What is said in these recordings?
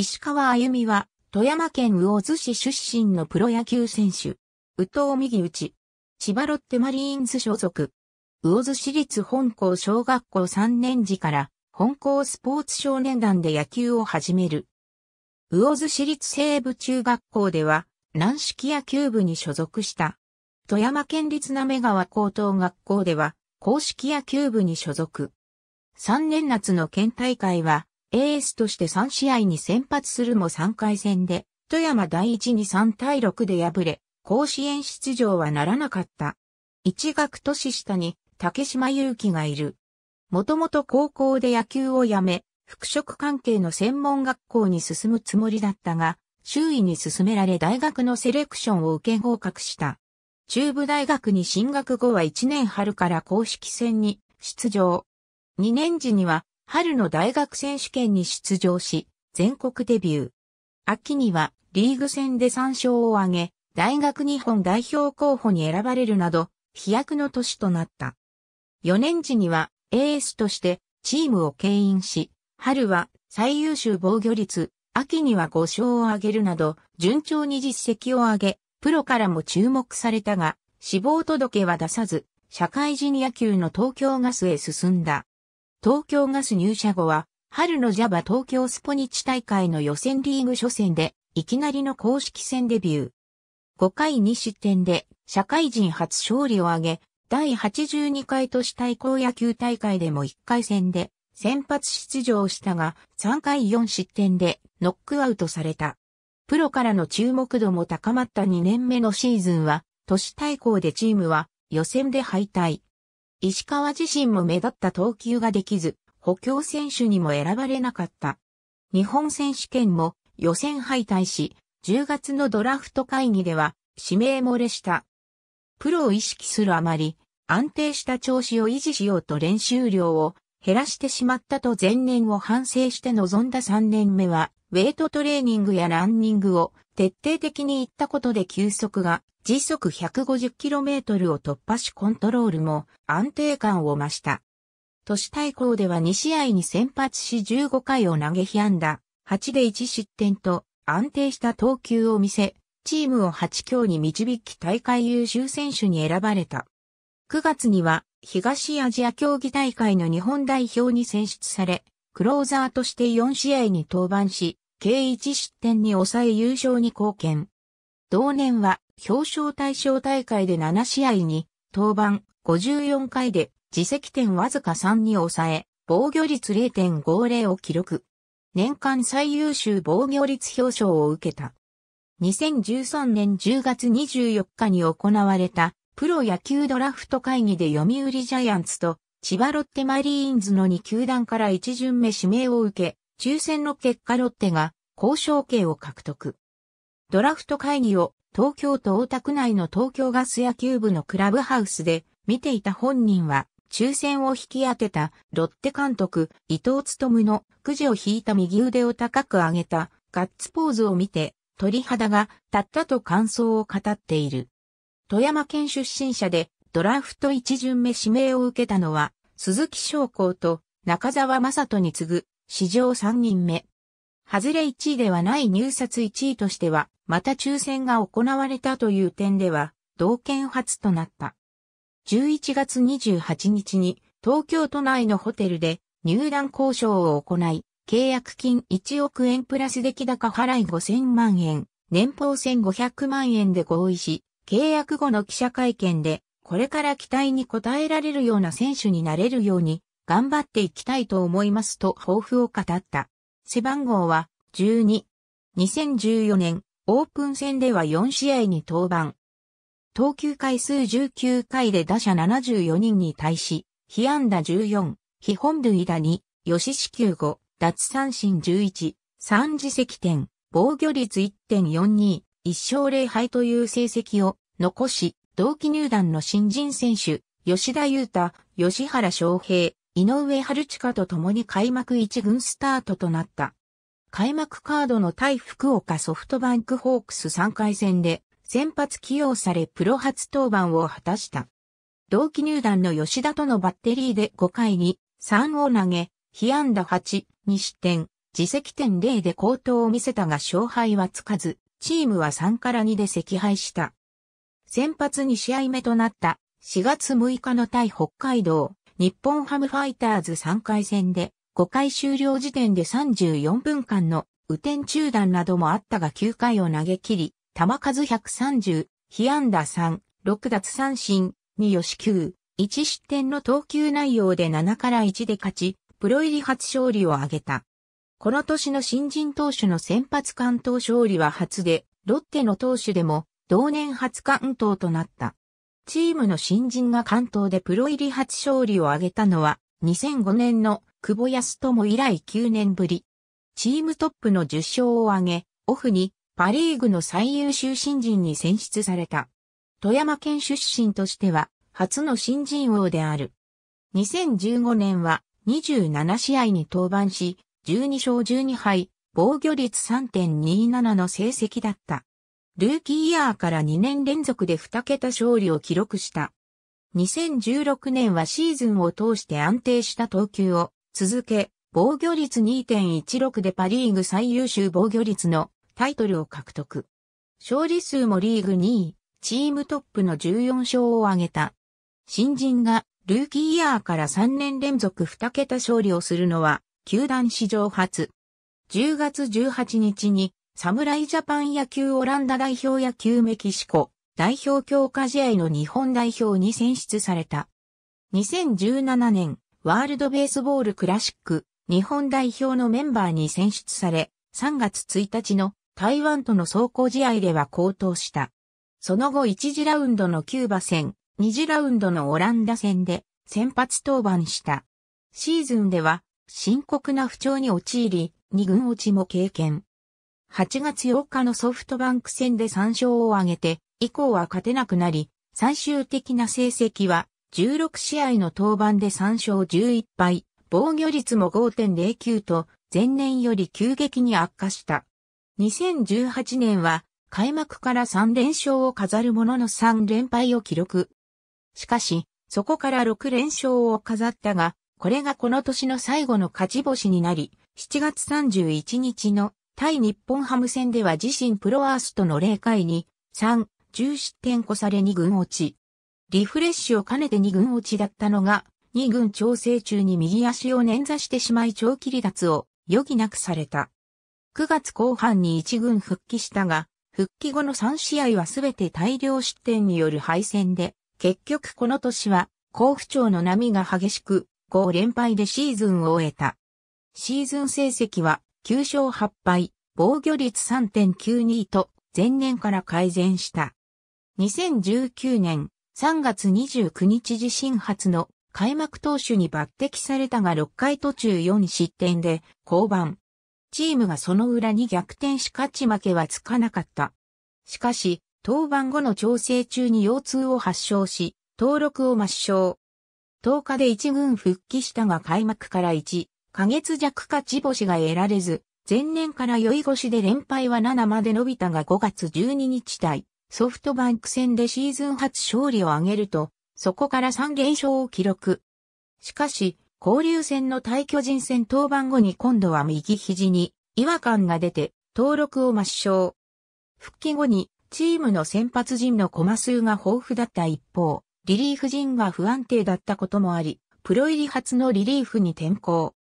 石川あゆみは、富山県魚津市出身のプロ野球選手。宇藤右内。千葉ロッテマリーンズ所属。魚津市立本校小学校3年時から、本校スポーツ少年団で野球を始める。魚津市立西部中学校では、軟式野球部に所属した。富山県立滑川高等学校では、公式野球部に所属。3年夏の県大会は、エースとして3試合に先発するも3回戦で、富山第一に3対6で敗れ、甲子園出場はならなかった。一学年下に竹島祐希がいる。もともと高校で野球をやめ、服飾関係の専門学校に進むつもりだったが、周囲に勧められ大学のセレクションを受け合格した。中部大学に進学後は1年春から公式戦に出場。2年時には春の大学選手権に出場し、全国デビュー。秋にはリーグ戦で3勝を挙げ、大学日本代表候補に選ばれるなど、飛躍の年となった。4年時にはエースとしてチームを牽引し、春は最優秀防御率、秋には5勝を挙げるなど、順調に実績を上げ、プロからも注目されたが、死亡届は出さず、社会人野球の東京ガスへ進んだ。東京ガス入社後は、春のジャバ東京スポニチ大会の予選リーグ初戦で、いきなりの公式戦デビュー。5回2失点で、社会人初勝利を挙げ、第82回都市対抗野球大会でも1回戦で、先発出場したが、3回4失点で、ノックアウトされた。プロからの注目度も高まった2年目のシーズンは、都市対抗でチームは、予選で敗退。石川自身も目立った投球ができず、補強選手にも選ばれなかった。日本選手権も予選敗退し、10月のドラフト会議では指名漏れした。プロを意識するあまり、安定した調子を維持しようと練習量を減らしてしまったと前年を反省して臨んだ3年目は、ウェイトトレーニングやランニングを徹底的に行ったことで球速が時速 150km を突破しコントロールも安定感を増した。都市対抗では2試合に先発し15回を投げ被安打、8で1失点と安定した投球を見せ、チームを8強に導き大会優秀選手に選ばれた。9月には東アジア競技大会の日本代表に選出され、クローザーとして4試合に登板し、計1失点に抑え優勝に貢献。同年は表彰対象大会で7試合に登板54回で自責点わずか3に抑え、防御率0.50を記録。年間最優秀防御率表彰を受けた。2013年10月24日に行われたプロ野球ドラフト会議で読売ジャイアンツと千葉ロッテマリーンズの2球団から1巡目指名を受け、抽選の結果ロッテが交渉権を獲得。ドラフト会議を東京都大田区内の東京ガス野球部のクラブハウスで見ていた本人は抽選を引き当てたロッテ監督伊藤務のくじを引いた右腕を高く上げたガッツポーズを見て鳥肌が立ったと感想を語っている。富山県出身者でドラフト一巡目指名を受けたのは鈴木将校と中澤正人に次ぐ史上3人目。外れ1位ではない入札1位としては、また抽選が行われたという点では、同県初となった。11月28日に、東京都内のホテルで入団交渉を行い、契約金1億円プラス出来高払い5000万円、年俸1500万円で合意し、契約後の記者会見で、これから期待に応えられるような選手になれるように、頑張っていきたいと思いますと抱負を語った。背番号は12。2014年、オープン戦では4試合に登板。投球回数19回で打者74人に対し、被安打14、被本塁打2、吉支球5、奪三振11、三次席点、防御率1.42、1勝0敗という成績を残し、同期入団の新人選手、吉田優太、吉原翔平、井上春近と共に開幕1軍スタートとなった。開幕カードの対福岡ソフトバンクホークス3回戦で先発起用されプロ初登板を果たした。同期入団の吉田とのバッテリーで5回に3を投げ、被安打8、2失点、自責点0で好投を見せたが勝敗はつかず、チームは3から2で惜敗した。先発2試合目となった4月6日の対北海道日本ハムファイターズ3回戦で、5回終了時点で34分間の雨天中断などもあったが9回を投げ切り、球数130、被安打3、6奪三振、2よし9、1失点の投球内容で7から1で勝ち、プロ入り初勝利を挙げた。この年の新人投手の先発関東勝利は初で、ロッテの投手でも同年初関東となった。チームの新人が関東でプロ入り初勝利を挙げたのは、2005年の久保康友以来9年ぶり。チームトップの10勝を挙げ、オフにパリーグの最優秀新人に選出された。富山県出身としては、初の新人王である。2015年は27試合に登板し、12勝12敗、防御率3.27の成績だった。ルーキーイヤーから2年連続で2桁勝利を記録した。2016年はシーズンを通して安定した投球を続け、防御率2.16でパリーグ最優秀防御率のタイトルを獲得。勝利数もリーグ2位、チームトップの14勝を挙げた。新人がルーキーイヤーから3年連続2桁勝利をするのは、球団史上初。10月18日に侍ジャパン野球オランダ代表野球メキシコ代表強化試合の日本代表に選出された。2017年、ワールドベースボールクラシック日本代表のメンバーに選出され、3月1日の台湾との走行試合では高騰した。その後1次ラウンドのキューバ戦、2次ラウンドのオランダ戦で先発登板した。シーズンでは深刻な不調に陥り、2軍落ちも経験。8月8日のソフトバンク戦で3勝を挙げて、以降は勝てなくなり、最終的な成績は16試合の登板で3勝11敗、防御率も5.09と前年より急激に悪化した。2018年は開幕から3連勝を飾るものの3連敗を記録。しかし、そこから6連勝を飾ったが、これがこの年の最後の勝ち星になり、7月31日の対日本ハム戦では自身プロアーストの0回に3、10失点こされ2軍落ち。リフレッシュを兼ねて2軍落ちだったのが、2軍調整中に右足を捻挫してしまい長期離脱を余儀なくされた。9月後半に1軍復帰したが、復帰後の3試合はすべて大量失点による敗戦で、結局この年は、甲府町の波が激しく、5連敗でシーズンを終えた。シーズン成績は9勝8敗、防御率3.92と前年から改善した。2019年3月29日地震初の開幕投手に抜擢されたが6回途中4失点で降板。チームがその裏に逆転し勝ち負けはつかなかった。しかし、登板後の調整中に腰痛を発症し、登録を抹消。10日で1軍復帰したが開幕から1、過月弱勝ち星が得られず、前年から酔い越で連敗は7まで伸びたが5月12日対、ソフトバンク戦でシーズン初勝利を挙げると、そこから3連勝を記録。しかし、交流戦の対巨人戦登板後に今度は右肘に違和感が出て、登録を抹消。復帰後に、チームの先発陣のコマ数が豊富だった一方、リリーフ陣が不安定だったこともあり、プロ入り初のリリーフに転向。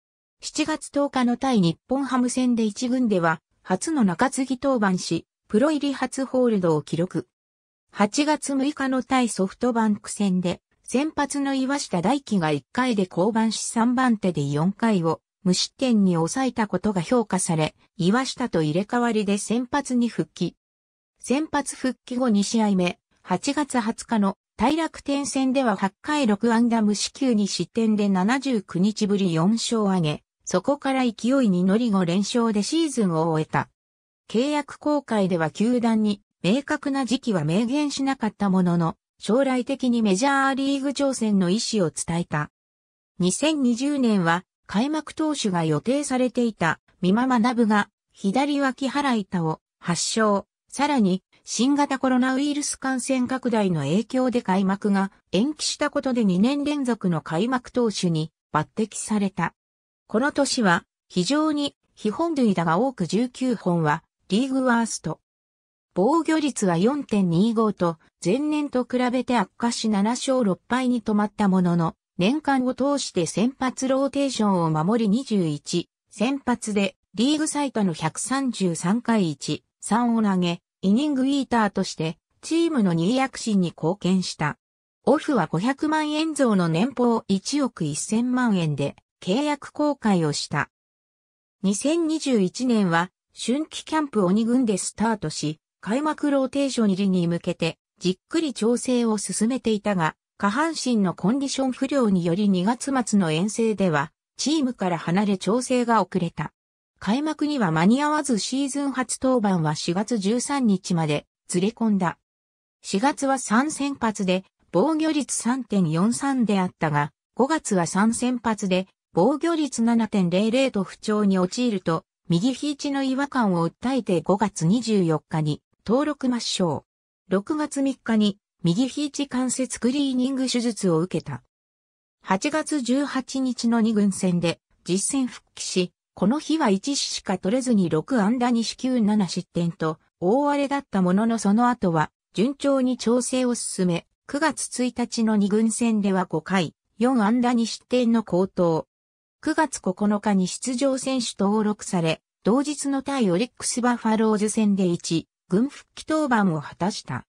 7月10日の対日本ハム戦で1軍では、初の中継ぎ登板し、プロ入り初ホールドを記録。8月6日の対ソフトバンク戦で、先発の岩下大輝が1回で降板し3番手で4回を無失点に抑えたことが評価され、岩下と入れ替わりで先発に復帰。先発復帰後2試合目、8月20日の対楽天戦では8回6安打無四球に失点で79日ぶり4勝上げ、そこから勢いに乗り5連勝でシーズンを終えた。契約公開では球団に明確な時期は明言しなかったものの、将来的にメジャーリーグ挑戦の意思を伝えた。2020年は開幕投手が予定されていた三間学が左脇腹板を発症、さらに新型コロナウイルス感染拡大の影響で開幕が延期したことで2年連続の開幕投手に抜擢された。この年は非常に非本塁打が多く19本はリーグワースト。防御率は4.25と前年と比べて悪化し7勝6敗に止まったものの年間を通して先発ローテーションを守り21、先発でリーグ最多の133回1、3を投げ、イニングイーターとしてチームの2位躍進に貢献した。オフは500万円増の年俸1億1000万円で契約公開をした。2021年は春季キャンプ鬼軍でスタートし、開幕ローテーション入りに向けてじっくり調整を進めていたが、下半身のコンディション不良により2月末の遠征では、チームから離れ調整が遅れた。開幕には間に合わずシーズン初登板は4月13日までずれ込んだ。4月は3先発で防御率3.43であったが、5月は3先発で防御率7.00と不調に陥ると、右肘の違和感を訴えて5月24日に登録抹消。6月3日に右肘関節クリーニング手術を受けた。8月18日の2軍戦で実戦復帰し、この日は1しか取れずに6安打に四球7失点と大荒れだったもののその後は順調に調整を進め、9月1日の2軍戦では5回、4安打に失点の高騰。9月9日に出場選手登録され、同日の対オリックスバファローズ戦で1、軍復帰登板を果たした。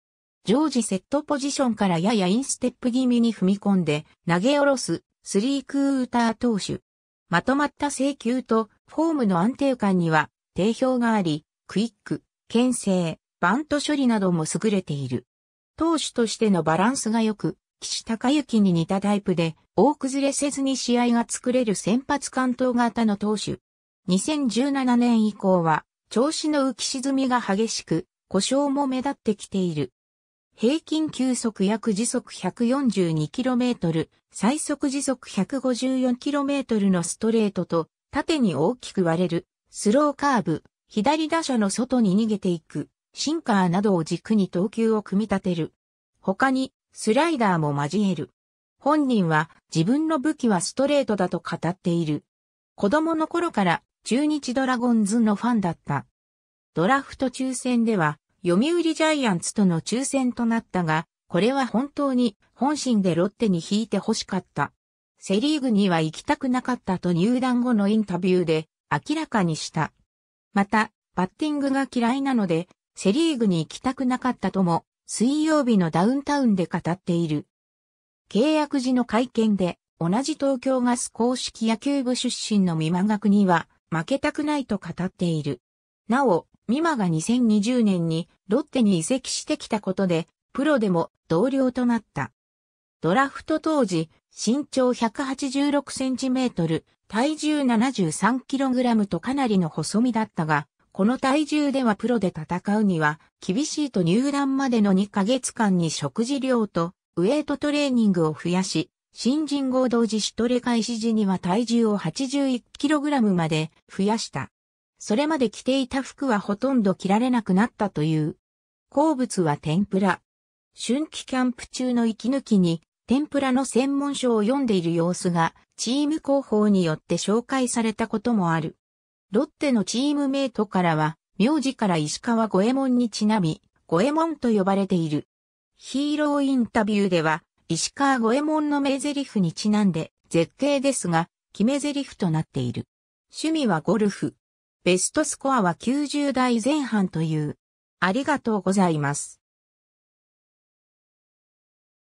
常時セットポジションからややインステップ気味に踏み込んで、投げ下ろす、スリークーター投手。まとまった請求と、フォームの安定感には、定評があり、クイック、牽制、バント処理なども優れている。投手としてのバランスが良く、岸隆之に似たタイプで、大崩れせずに試合が作れる先発関東型の投手。2017年以降は、調子の浮き沈みが激しく、故障も目立ってきている。平均球速約時速 142km、最速時速 154km のストレートと、縦に大きく割れる、スローカーブ、左打者の外に逃げていく、シンカーなどを軸に投球を組み立てる。他に、スライダーも交える。本人は自分の武器はストレートだと語っている。子供の頃から中日ドラゴンズのファンだった。ドラフト抽選では読売ジャイアンツとの抽選となったが、これは本当に本心でロッテに引いて欲しかった。セリーグには行きたくなかったと入団後のインタビューで明らかにした。また、バッティングが嫌いなので、セリーグに行きたくなかったとも水曜日のダウンタウンで語っている。契約時の会見で、同じ東京ガス公式野球部出身の美馬学には、負けたくないと語っている。なお、美馬が2020年にロッテに移籍してきたことで、プロでも同僚となった。ドラフト当時、身長186センチメートル、体重73キログラムとかなりの細身だったが、この体重ではプロで戦うには、厳しいと入団までの2ヶ月間に食事量とウエイトトレーニングを増やし、新人合同自主トレ開始時には体重を 81kg まで増やした。それまで着ていた服はほとんど着られなくなったという。好物は天ぷら。春季キャンプ中の息抜きに、天ぷらの専門書を読んでいる様子が、チーム広報によって紹介されたこともある。ロッテのチームメイトからは、名字から石川五右衛門にちなみ、五右衛門と呼ばれている。ヒーローインタビューでは、石川五右衛門の名台詞にちなんで、絶景ですが、決め台詞となっている。趣味はゴルフ。ベストスコアは90代前半という。ありがとうございます。